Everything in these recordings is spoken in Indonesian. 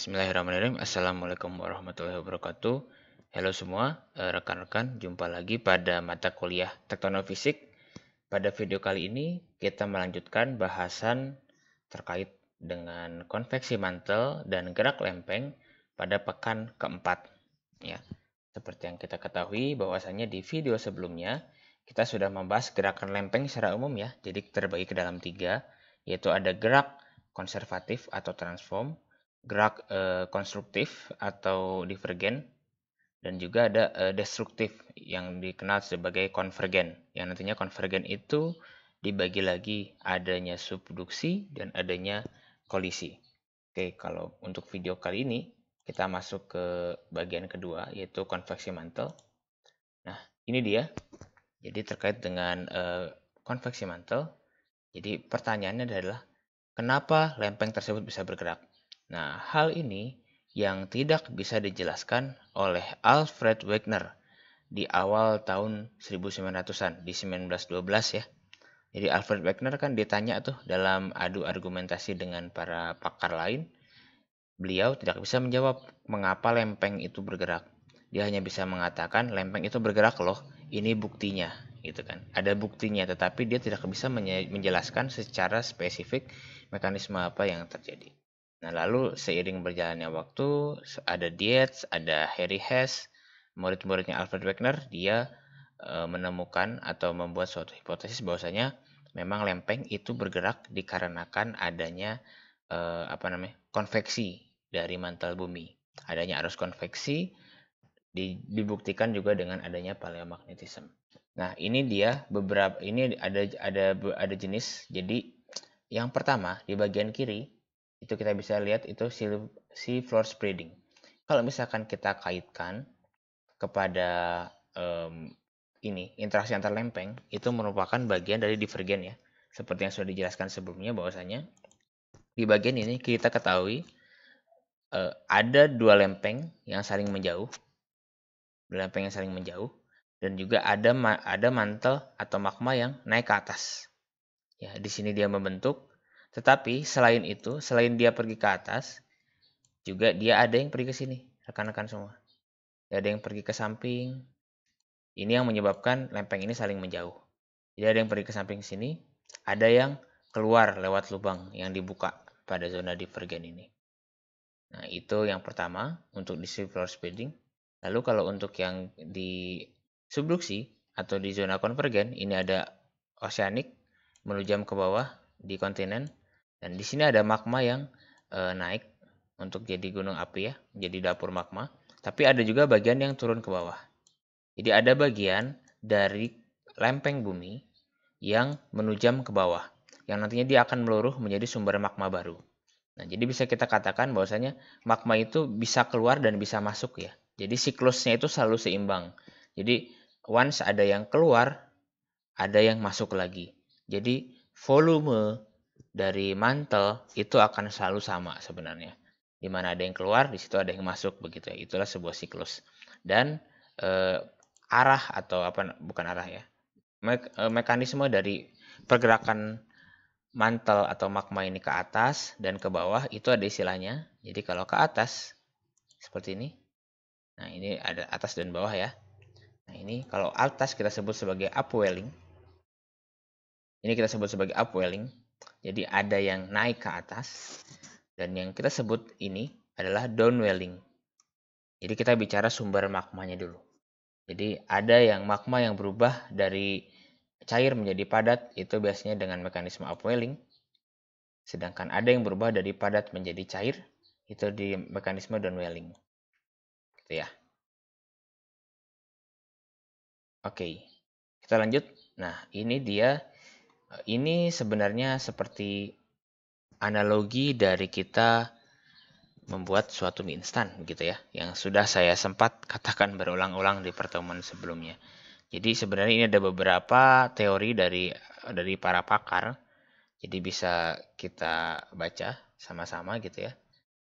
Bismillahirrahmanirrahim. Assalamualaikum warahmatullahi wabarakatuh. Halo semua, eh, rekan-rekan. Jumpa lagi pada mata kuliah tektonofisik. Pada video kali ini, kita melanjutkan bahasan terkait dengan konveksi mantel dan gerak lempeng pada pekan keempat. Ya, seperti yang kita ketahui bahwasanya di video sebelumnya, kita sudah membahas gerakan lempeng secara umum ya. Jadi terbagi ke dalam tiga, yaitu ada gerak konservatif atau transform, gerak uh, konstruktif atau divergen dan juga ada uh, destruktif yang dikenal sebagai konvergen. Yang nantinya konvergen itu dibagi lagi adanya subduksi dan adanya kolisi. Oke, kalau untuk video kali ini kita masuk ke bagian kedua yaitu konveksi mantel. Nah, ini dia. Jadi terkait dengan uh, konveksi mantel. Jadi pertanyaannya adalah kenapa lempeng tersebut bisa bergerak? Nah, hal ini yang tidak bisa dijelaskan oleh Alfred Wegener di awal tahun 1900-an, di 1912 ya. Jadi Alfred Wegener kan ditanya tuh dalam adu argumentasi dengan para pakar lain, beliau tidak bisa menjawab mengapa lempeng itu bergerak. Dia hanya bisa mengatakan lempeng itu bergerak loh, ini buktinya gitu kan. Ada buktinya tetapi dia tidak bisa menjelaskan secara spesifik mekanisme apa yang terjadi. Nah, lalu seiring berjalannya waktu, ada Dietz, ada Harry Hess, murid-muridnya Alfred Wegener, dia e, menemukan atau membuat suatu hipotesis bahwasanya memang lempeng itu bergerak dikarenakan adanya e, apa namanya? konveksi dari mantel bumi. Adanya arus konveksi dibuktikan juga dengan adanya paleomagnetism. Nah, ini dia beberapa ini ada ada ada jenis. Jadi yang pertama di bagian kiri itu kita bisa lihat itu si floor spreading. Kalau misalkan kita kaitkan kepada um, ini interaksi antar lempeng itu merupakan bagian dari divergen ya. Seperti yang sudah dijelaskan sebelumnya bahwasanya di bagian ini kita ketahui uh, ada dua lempeng yang saling menjauh. Dua lempeng yang saling menjauh dan juga ada ada mantel atau magma yang naik ke atas. Ya, di sini dia membentuk tetapi selain itu, selain dia pergi ke atas, juga dia ada yang pergi ke sini, rekan-rekan semua. Dia ada yang pergi ke samping. Ini yang menyebabkan lempeng ini saling menjauh. Jadi ada yang pergi ke samping sini, ada yang keluar lewat lubang yang dibuka pada zona divergen ini. Nah, itu yang pertama untuk di floor spreading. Lalu kalau untuk yang di subduksi atau di zona konvergen, ini ada oceanic menujam ke bawah di kontinen dan di sini ada magma yang e, naik untuk jadi gunung api ya, jadi dapur magma. Tapi ada juga bagian yang turun ke bawah. Jadi ada bagian dari lempeng bumi yang menujam ke bawah, yang nantinya dia akan meluruh menjadi sumber magma baru. Nah, jadi bisa kita katakan bahwasanya magma itu bisa keluar dan bisa masuk ya. Jadi siklusnya itu selalu seimbang. Jadi once ada yang keluar, ada yang masuk lagi. Jadi volume dari mantel itu akan selalu sama sebenarnya. Di mana ada yang keluar, di situ ada yang masuk begitu ya. Itulah sebuah siklus. Dan e, arah atau apa bukan arah ya. Me eh, mekanisme dari pergerakan mantel atau magma ini ke atas dan ke bawah itu ada istilahnya. Jadi kalau ke atas seperti ini. Nah, ini ada atas dan bawah ya. Nah, ini kalau atas kita sebut sebagai upwelling. Ini kita sebut sebagai upwelling jadi ada yang naik ke atas dan yang kita sebut ini adalah downwelling. Jadi kita bicara sumber magmanya dulu. Jadi ada yang magma yang berubah dari cair menjadi padat itu biasanya dengan mekanisme upwelling. Sedangkan ada yang berubah dari padat menjadi cair itu di mekanisme downwelling. Gitu ya. Oke, kita lanjut. Nah, ini dia ini sebenarnya seperti analogi dari kita membuat suatu mie instan gitu ya, yang sudah saya sempat katakan berulang-ulang di pertemuan sebelumnya. Jadi sebenarnya ini ada beberapa teori dari dari para pakar. Jadi bisa kita baca sama-sama gitu ya.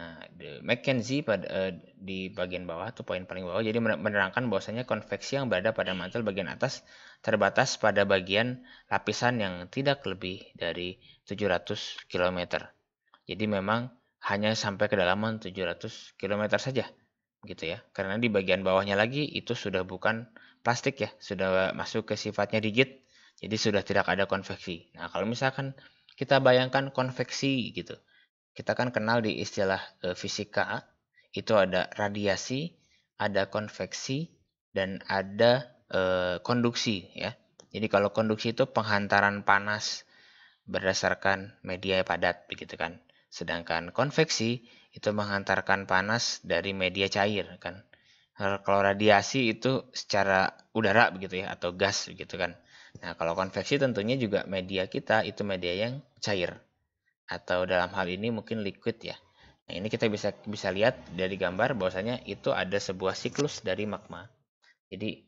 Nah, McKenzie pada eh, di bagian bawah tuh poin paling bawah jadi menerangkan bahwasanya konveksi yang berada pada mantel bagian atas terbatas pada bagian lapisan yang tidak lebih dari 700 km. Jadi memang hanya sampai kedalaman 700 km saja gitu ya. Karena di bagian bawahnya lagi itu sudah bukan plastik ya, sudah masuk ke sifatnya rigid. Jadi sudah tidak ada konveksi. Nah, kalau misalkan kita bayangkan konveksi gitu. Kita kan kenal di istilah e, fisika itu ada radiasi, ada konveksi dan ada e, konduksi ya. Jadi kalau konduksi itu penghantaran panas berdasarkan media padat begitu kan. Sedangkan konveksi itu menghantarkan panas dari media cair kan. Kalau radiasi itu secara udara begitu ya atau gas begitu kan. Nah, kalau konveksi tentunya juga media kita itu media yang cair atau dalam hal ini mungkin liquid ya. Nah, ini kita bisa bisa lihat dari gambar bahwasanya itu ada sebuah siklus dari magma. Jadi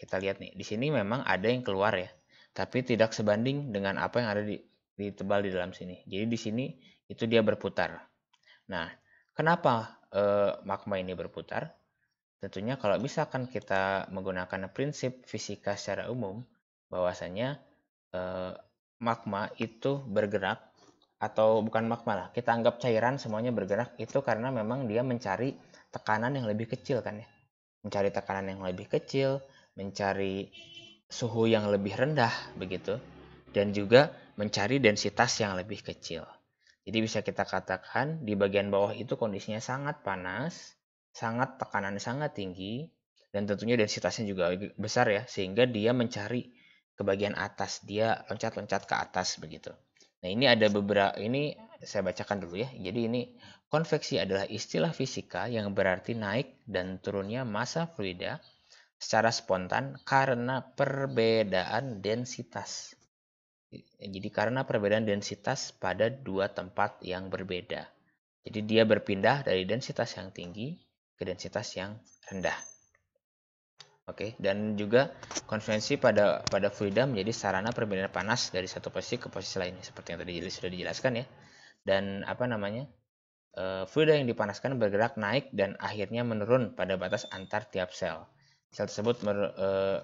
kita lihat nih, di sini memang ada yang keluar ya, tapi tidak sebanding dengan apa yang ada di tebal di dalam sini. Jadi di sini itu dia berputar. Nah, kenapa e, magma ini berputar? Tentunya kalau misalkan kita menggunakan prinsip fisika secara umum, bahwasanya e, magma itu bergerak atau bukan magma lah, kita anggap cairan semuanya bergerak itu karena memang dia mencari tekanan yang lebih kecil kan ya. Mencari tekanan yang lebih kecil, mencari suhu yang lebih rendah begitu dan juga mencari densitas yang lebih kecil. Jadi bisa kita katakan di bagian bawah itu kondisinya sangat panas, sangat tekanan sangat tinggi dan tentunya densitasnya juga besar ya sehingga dia mencari ke bagian atas, dia loncat-loncat ke atas begitu. Nah, ini ada beberapa ini saya bacakan dulu ya. Jadi ini konveksi adalah istilah fisika yang berarti naik dan turunnya massa fluida secara spontan karena perbedaan densitas. Jadi karena perbedaan densitas pada dua tempat yang berbeda. Jadi dia berpindah dari densitas yang tinggi ke densitas yang rendah. Oke, dan juga konvensi pada pada fluida menjadi sarana perbedaan panas dari satu posisi ke posisi lainnya seperti yang tadi sudah dijelaskan ya. Dan apa namanya? Eh, fluida yang dipanaskan bergerak naik dan akhirnya menurun pada batas antar tiap sel. Sel tersebut mer, eh,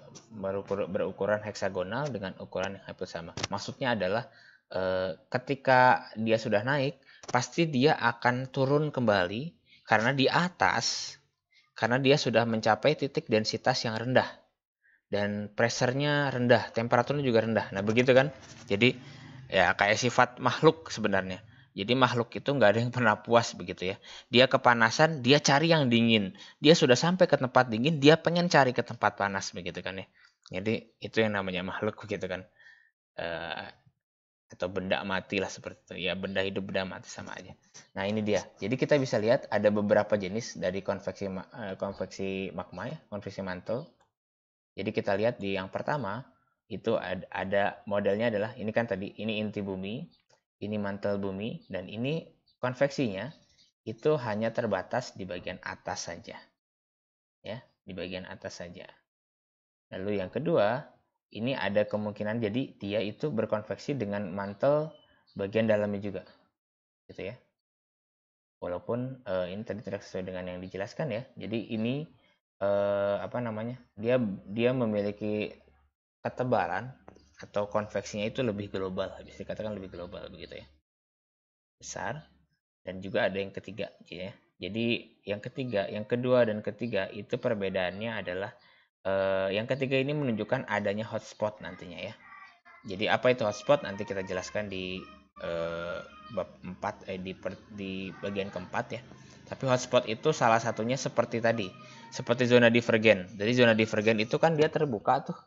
berukuran heksagonal dengan ukuran yang hampir sama. Maksudnya adalah eh, ketika dia sudah naik, pasti dia akan turun kembali karena di atas, karena dia sudah mencapai titik densitas yang rendah dan pressernya rendah, temperaturnya juga rendah. Nah begitu kan? Jadi ya kayak sifat makhluk sebenarnya. Jadi makhluk itu nggak ada yang pernah puas begitu ya. Dia kepanasan, dia cari yang dingin. Dia sudah sampai ke tempat dingin, dia pengen cari ke tempat panas begitu kan ya. Jadi itu yang namanya makhluk begitu kan. E, atau benda mati lah seperti itu. Ya benda hidup, benda mati sama aja. Nah ini dia. Jadi kita bisa lihat ada beberapa jenis dari konveksi eh, konveksi magma ya, konveksi mantel. Jadi kita lihat di yang pertama itu ada modelnya adalah ini kan tadi ini inti bumi ini mantel bumi, dan ini konveksinya itu hanya terbatas di bagian atas saja. Ya, di bagian atas saja. Lalu yang kedua, ini ada kemungkinan jadi dia itu berkonveksi dengan mantel bagian dalamnya juga. Gitu ya. Walaupun uh, ini tadi tidak sesuai dengan yang dijelaskan ya. Jadi ini uh, apa namanya? Dia dia memiliki ketebalan atau konveksinya itu lebih global bisa dikatakan lebih global begitu ya besar dan juga ada yang ketiga ya jadi yang ketiga yang kedua dan ketiga itu perbedaannya adalah eh, yang ketiga ini menunjukkan adanya hotspot nantinya ya jadi apa itu hotspot nanti kita jelaskan di eh, bab 4 eh, di per, di bagian keempat ya tapi hotspot itu salah satunya seperti tadi seperti zona divergen jadi zona divergen itu kan dia terbuka tuh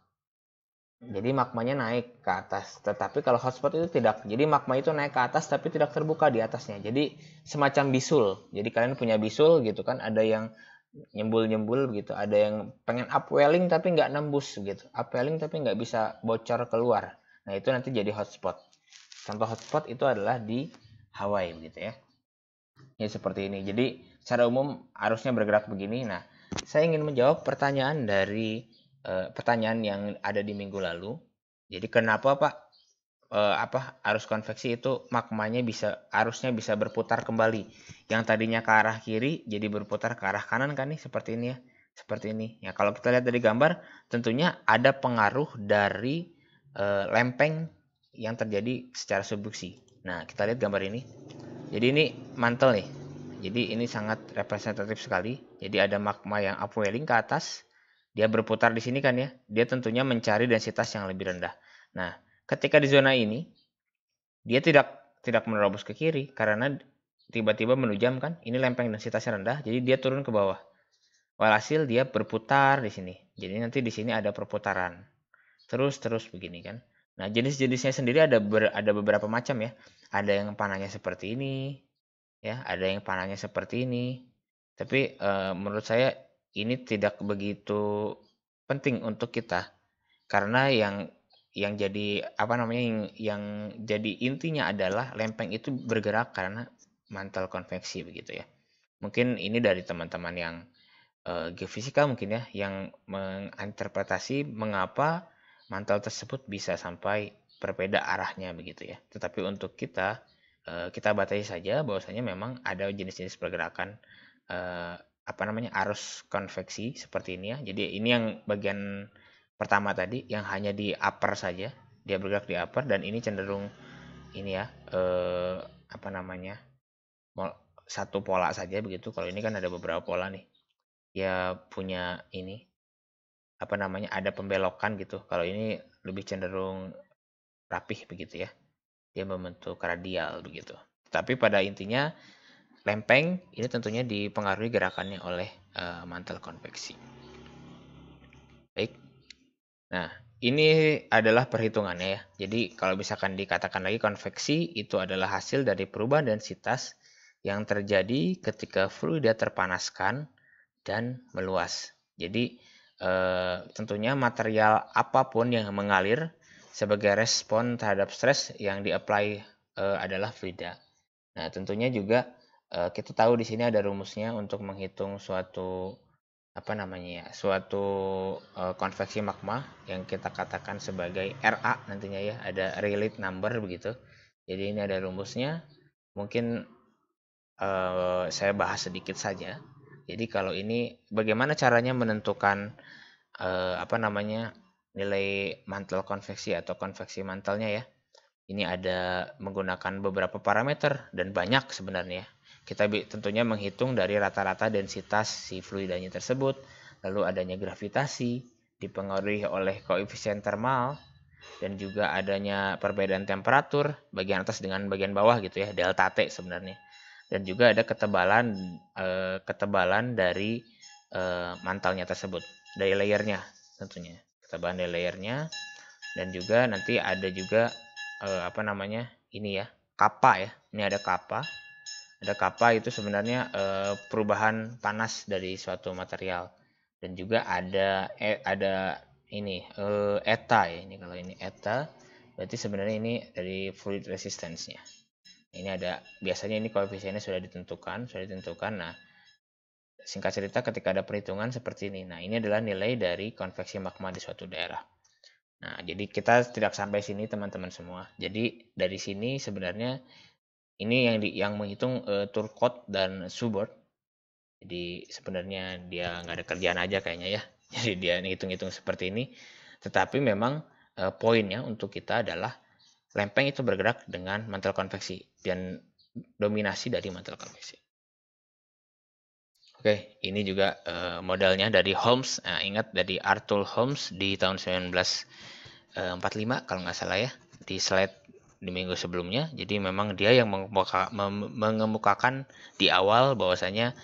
jadi magmanya naik ke atas. Tetapi kalau hotspot itu tidak. Jadi magma itu naik ke atas tapi tidak terbuka di atasnya. Jadi semacam bisul. Jadi kalian punya bisul gitu kan. Ada yang nyembul-nyembul gitu. Ada yang pengen upwelling tapi nggak nembus gitu. Upwelling tapi nggak bisa bocor keluar. Nah itu nanti jadi hotspot. Contoh hotspot itu adalah di Hawaii gitu ya. Ya seperti ini. Jadi secara umum arusnya bergerak begini. Nah saya ingin menjawab pertanyaan dari uh, pertanyaan yang ada di minggu lalu. Jadi kenapa Pak uh, apa arus konveksi itu magmanya bisa arusnya bisa berputar kembali. Yang tadinya ke arah kiri jadi berputar ke arah kanan kan nih seperti ini ya. Seperti ini. Ya kalau kita lihat dari gambar tentunya ada pengaruh dari uh, lempeng yang terjadi secara subduksi. Nah, kita lihat gambar ini. Jadi ini mantel nih. Jadi ini sangat representatif sekali. Jadi ada magma yang upwelling ke atas dia berputar di sini kan ya. Dia tentunya mencari densitas yang lebih rendah. Nah, ketika di zona ini, dia tidak tidak menerobos ke kiri karena tiba-tiba menujam kan. Ini lempeng densitasnya rendah, jadi dia turun ke bawah. Walhasil dia berputar di sini. Jadi nanti di sini ada perputaran. Terus-terus begini kan. Nah, jenis-jenisnya sendiri ada ber, ada beberapa macam ya. Ada yang panahnya seperti ini, ya, ada yang panahnya seperti ini. Tapi e, menurut saya ini tidak begitu penting untuk kita karena yang yang jadi apa namanya yang, yang jadi intinya adalah lempeng itu bergerak karena mantel konveksi begitu ya mungkin ini dari teman-teman yang uh, geofisika mungkin ya yang menginterpretasi mengapa mantel tersebut bisa sampai berbeda arahnya begitu ya tetapi untuk kita uh, kita batasi saja bahwasanya memang ada jenis-jenis pergerakan uh, apa namanya arus konveksi seperti ini ya. Jadi ini yang bagian pertama tadi yang hanya di upper saja, dia bergerak di upper dan ini cenderung ini ya eh, apa namanya satu pola saja begitu. Kalau ini kan ada beberapa pola nih. dia punya ini apa namanya ada pembelokan gitu. Kalau ini lebih cenderung rapih begitu ya. Dia membentuk radial begitu. Tapi pada intinya lempeng ini tentunya dipengaruhi gerakannya oleh uh, mantel konveksi. Baik. Nah, ini adalah perhitungannya ya. Jadi kalau misalkan dikatakan lagi konveksi itu adalah hasil dari perubahan densitas yang terjadi ketika fluida terpanaskan dan meluas. Jadi eh, tentunya material apapun yang mengalir sebagai respon terhadap stres yang diapply eh, adalah fluida. Nah tentunya juga Eh, kita tahu di sini ada rumusnya untuk menghitung suatu apa namanya ya, suatu uh, konveksi magma yang kita katakan sebagai RA nantinya ya, ada relate number begitu. Jadi ini ada rumusnya. Mungkin uh, saya bahas sedikit saja. Jadi kalau ini bagaimana caranya menentukan uh, apa namanya nilai mantel konveksi atau konveksi mantelnya ya. Ini ada menggunakan beberapa parameter dan banyak sebenarnya kita tentunya menghitung dari rata-rata densitas si fluidanya tersebut, lalu adanya gravitasi, dipengaruhi oleh koefisien termal, dan juga adanya perbedaan temperatur bagian atas dengan bagian bawah gitu ya, delta T sebenarnya. Dan juga ada ketebalan e, ketebalan dari e, mantalnya tersebut, dari layernya tentunya. Ketebalan dari layernya dan juga nanti ada juga e, apa namanya? ini ya, kappa ya. Ini ada kappa ada kappa itu sebenarnya e, perubahan panas dari suatu material dan juga ada e, ada ini e, eta ya ini kalau ini eta berarti sebenarnya ini dari fluid resistance-nya ini ada biasanya ini koefisiennya sudah ditentukan sudah ditentukan nah singkat cerita ketika ada perhitungan seperti ini nah ini adalah nilai dari konveksi magma di suatu daerah nah jadi kita tidak sampai sini teman-teman semua jadi dari sini sebenarnya ini yang di, yang menghitung uh, eh, Turcot dan Subert jadi sebenarnya dia nggak ada kerjaan aja kayaknya ya jadi dia ngitung hitung seperti ini tetapi memang uh, poinnya untuk kita adalah lempeng itu bergerak dengan mantel konveksi dan dominasi dari mantel konveksi Oke, ini juga uh, eh, modelnya dari Holmes. Nah, ingat dari Arthur Holmes di tahun 1945 kalau nggak salah ya. Di slide di minggu sebelumnya. Jadi memang dia yang mengemuka, mengemukakan di awal bahwasanya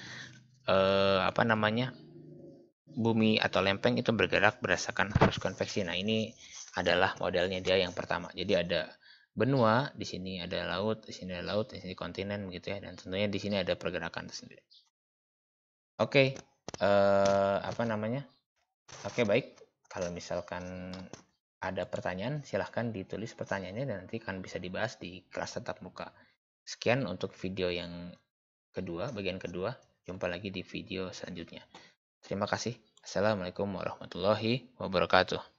eh, apa namanya bumi atau lempeng itu bergerak berdasarkan arus konveksi. Nah ini adalah modelnya dia yang pertama. Jadi ada benua, di sini ada laut, di sini ada laut, di sini kontinen begitu ya, dan tentunya di sini ada pergerakan tersendiri. Oke, okay. eh, apa namanya? Oke okay, baik, kalau misalkan ada pertanyaan, silahkan ditulis pertanyaannya dan nanti akan bisa dibahas di kelas tatap muka. Sekian untuk video yang kedua, bagian kedua. Jumpa lagi di video selanjutnya. Terima kasih. Assalamualaikum warahmatullahi wabarakatuh.